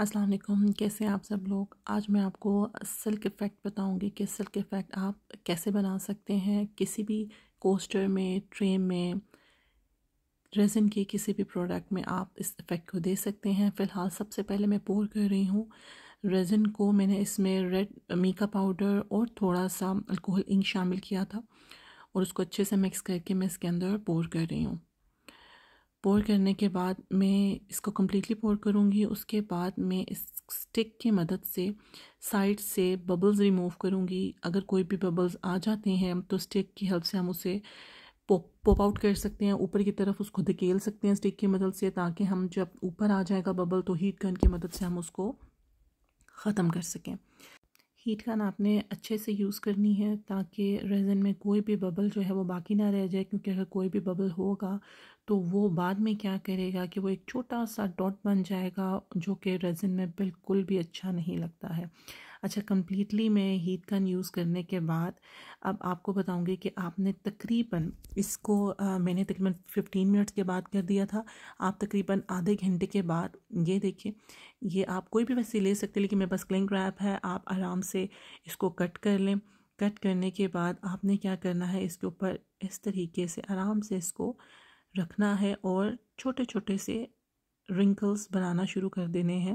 अस्सलाम वालेकुम कैसे आप सब लोग आज मैं आपको सिल्क इफ़ेक्ट बताऊंगी कि सिल्क इफ़ेक्ट आप कैसे बना सकते हैं किसी भी कोस्टर में ट्रे में रेजिन के किसी भी प्रोडक्ट में आप इस इफ़ेक्ट को दे सकते हैं फ़िलहाल सबसे पहले मैं पोर कर रही हूँ रेजिन को मैंने इसमें रेड मीका पाउडर और थोड़ा सा अल्कोहल इंक शामिल किया था और उसको अच्छे से मिक्स करके मैं इसके अंदर पोर कर रही हूँ पोर करने के बाद मैं इसको कम्प्लीटली पोर करूँगी उसके बाद मैं इस स्टिक की मदद से साइड से बबल्स रिमूव करूँगी अगर कोई भी बबल्स आ जाते हैं तो स्टिक की हेल्प से हम उसे पॉप पॉप आउट कर सकते हैं ऊपर की तरफ उसको धकेल सकते हैं स्टिक की मदद से ताकि हम जब ऊपर आ जाएगा बबल तो हीट गन की मदद से हम उसको ख़त्म कर सकें हीट गन आपने अच्छे से यूज़ करनी है ताकि रेजन में कोई भी बबल जो है वो बाकी ना रह जाए क्योंकि अगर कोई भी बबल होगा तो वो बाद में क्या करेगा कि वो एक छोटा सा डॉट बन जाएगा जो कि रेजिन में बिल्कुल भी अच्छा नहीं लगता है अच्छा कम्प्लीटली मैं हीट गन यूज़ करने के बाद अब आपको बताऊंगी कि आपने तकरीबन इसको आ, मैंने तकरीबन 15 मिनट्स के बाद कर दिया था आप तकरीबन आधे घंटे के बाद ये देखिए ये आप कोई भी वैसे ले सकते लेकिन मेरे पास क्लिंग रैप है आप आराम से इसको कट कर लें कट करने के बाद आपने क्या करना है इसके ऊपर इस तरीके से आराम से इसको रखना है और छोटे छोटे से रिंकल्स बनाना शुरू कर देने हैं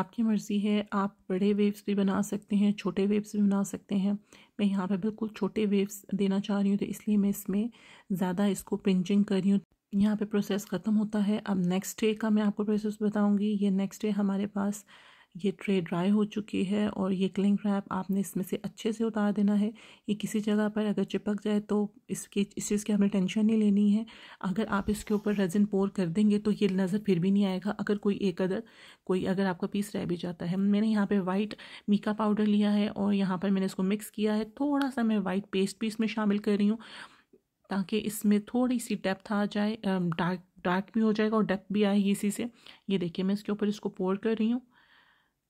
आपकी मर्ज़ी है आप बड़े वेव्स भी बना सकते हैं छोटे वेव्स भी बना सकते हैं मैं यहाँ पे बिल्कुल छोटे वेव्स देना चाह रही हूँ तो इसलिए मैं इसमें ज़्यादा इसको पिंचिंग कर रही हूँ यहाँ पे प्रोसेस ख़त्म होता है अब नेक्स्ट डे का मैं आपको प्रोसेस बताऊँगी ये नेक्स्ट डे हमारे पास ये ट्रे ड्राई हो चुकी है और ये क्लिंग रैप आपने इसमें से अच्छे से उतार देना है ये किसी जगह पर अगर चिपक जाए तो इसकी इस चीज़ की हमें टेंशन नहीं लेनी है अगर आप इसके ऊपर रेजिन पोर कर देंगे तो ये नज़र फिर भी नहीं आएगा अगर कोई एक अदर कोई अगर आपका पीस रह भी जाता है मैंने यहाँ पर वाइट मीका पाउडर लिया है और यहाँ पर मैंने इसको मिक्स किया है थोड़ा सा मैं वाइट पेस्ट भी इसमें शामिल कर रही हूँ ताकि इसमें थोड़ी सी डेप्थ आ जाए डार्क डार्क भी हो जाएगा और डेप्थ भी आएगी इसी से ये देखिए मैं इसके ऊपर इसको पोर कर रही हूँ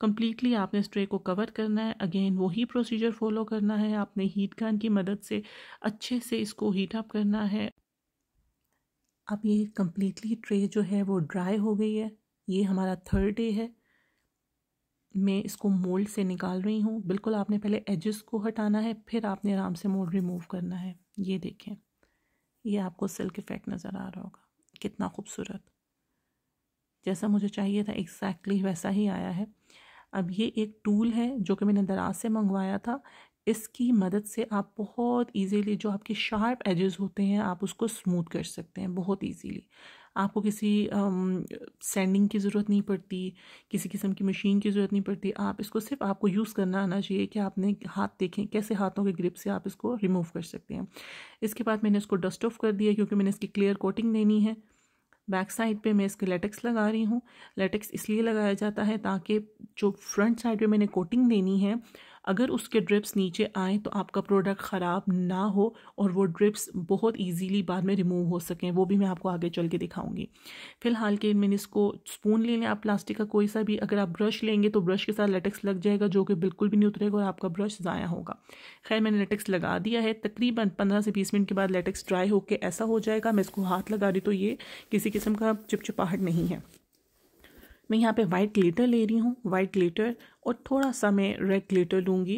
कम्प्लीटली आपने इस ट्रे को कवर करना है अगेन वही प्रोसीजर फॉलो करना है आपने हीट गन की मदद से अच्छे से इसको हीट अप करना है अब ये कम्प्लीटली ट्रे जो है वो ड्राई हो गई है ये हमारा थर्ड डे है मैं इसको मोल्ड से निकाल रही हूँ बिल्कुल आपने पहले एजेस को हटाना है फिर आपने आराम से मोल्ड रिमूव करना है ये देखें ये आपको सिल्क इफ़ेक्ट नज़र आ रहा होगा कितना खूबसूरत जैसा मुझे चाहिए था एग्जैक्टली exactly वैसा ही आया है अब ये एक टूल है जो कि मैंने दराज से मंगवाया था इसकी मदद से आप बहुत इजीली जो आपके शार्प एजेस होते हैं आप उसको स्मूथ कर सकते हैं बहुत इजीली आपको किसी सैंडिंग की ज़रूरत नहीं पड़ती किसी किस्म की मशीन की ज़रूरत नहीं पड़ती आप इसको सिर्फ आपको यूज़ करना आना चाहिए कि आपने हाथ देखें कैसे हाथों के ग्रिप से आप इसको रिमूव कर सकते हैं इसके बाद मैंने इसको डस्ट ऑफ कर दिया क्योंकि मैंने इसकी क्लियर कोटिंग देनी है बैक साइड पे मैं इसके लेटेक्स लगा रही हूँ लेटेक्स इसलिए लगाया जाता है ताकि जो फ्रंट साइड पे मैंने कोटिंग देनी है अगर उसके ड्रिप्स नीचे आएँ तो आपका प्रोडक्ट ख़राब ना हो और वो ड्रिप्स बहुत ईजीली बाद में रिमूव हो सकें वो भी मैं आपको आगे चल के दिखाऊँगी फ़िलहाल के मैंने इसको स्पून ले लें आप प्लास्टिक का कोई सा भी अगर आप ब्रश लेंगे तो ब्रश के साथ लेटेक्स लग जाएगा जो कि बिल्कुल भी नहीं उतरेगा और आपका ब्रश ज़ाया होगा खैर मैंने लेटेक्स लगा दिया है तकरीबन पंद्रह से बीस मिनट के बाद लेटेक्स ड्राई होकर ऐसा हो जाएगा मैं इसको हाथ लगा रही तो ये किसी किस्म का चिपचिपाहट नहीं है मैं यहाँ पे वाइट ग्लिटर ले रही हूँ वाइट ग्लिटर और थोड़ा सा मैं रेड ग्लिटर लूँगी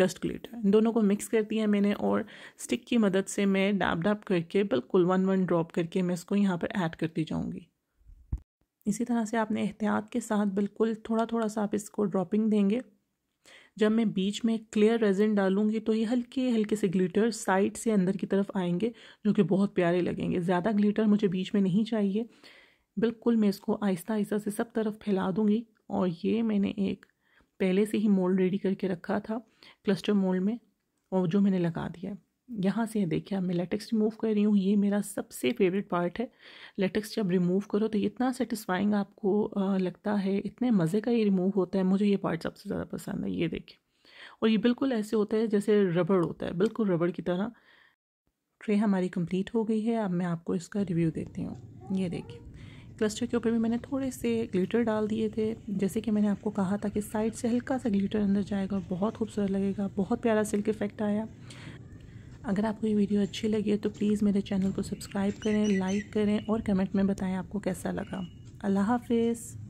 डस्ट ग्लिटर इन दोनों को मिक्स कर दिया मैंने और स्टिक की मदद से मैं डाब डाब करके बिल्कुल वन वन ड्रॉप करके मैं इसको यहाँ पर ऐड करती जाऊँगी इसी तरह से आपने एहतियात के साथ बिल्कुल थोड़ा थोड़ा सा आप इसको ड्रॉपिंग देंगे जब मैं बीच में क्लियर रेजिन डालूंगी तो ये हल्के हल्के से ग्लिटर साइड से अंदर की तरफ आएंगे जो कि बहुत प्यारे लगेंगे ज़्यादा ग्लिटर मुझे बीच में नहीं चाहिए बिल्कुल मैं इसको आहिस्ता आहिस्ता से सब तरफ फैला दूँगी और ये मैंने एक पहले से ही मोल्ड रेडी करके रखा था क्लस्टर मोल्ड में और जो मैंने लगा दिया है यहाँ से देखिए मैं लेटेक्स रिमूव कर रही हूँ ये मेरा सबसे फेवरेट पार्ट है लेटेक्स जब रिमूव करो तो इतना सेटिस्फाइंग आपको लगता है इतने मज़े का ये रिमूव होता है मुझे ये पार्ट सबसे ज़्यादा पसंद है ये देखिए और ये बिल्कुल ऐसे होता है जैसे रबड़ होता है बिल्कुल रबड़ की तरह ट्रे हमारी कंप्लीट हो गई है अब मैं आपको इसका रिव्यू देती हूँ ये देखिए क्लस्टर के ऊपर भी मैंने थोड़े से ग्लिटर डाल दिए थे जैसे कि मैंने आपको कहा था कि साइड से हल्का सा ग्लिटर अंदर जाएगा बहुत खूबसूरत लगेगा बहुत प्यारा सिल्क इफेक्ट आया अगर आपको ये वीडियो अच्छी लगी है तो प्लीज़ मेरे चैनल को सब्सक्राइब करें लाइक करें और कमेंट में बताएं आपको कैसा लगा अल्लाह हाफिज़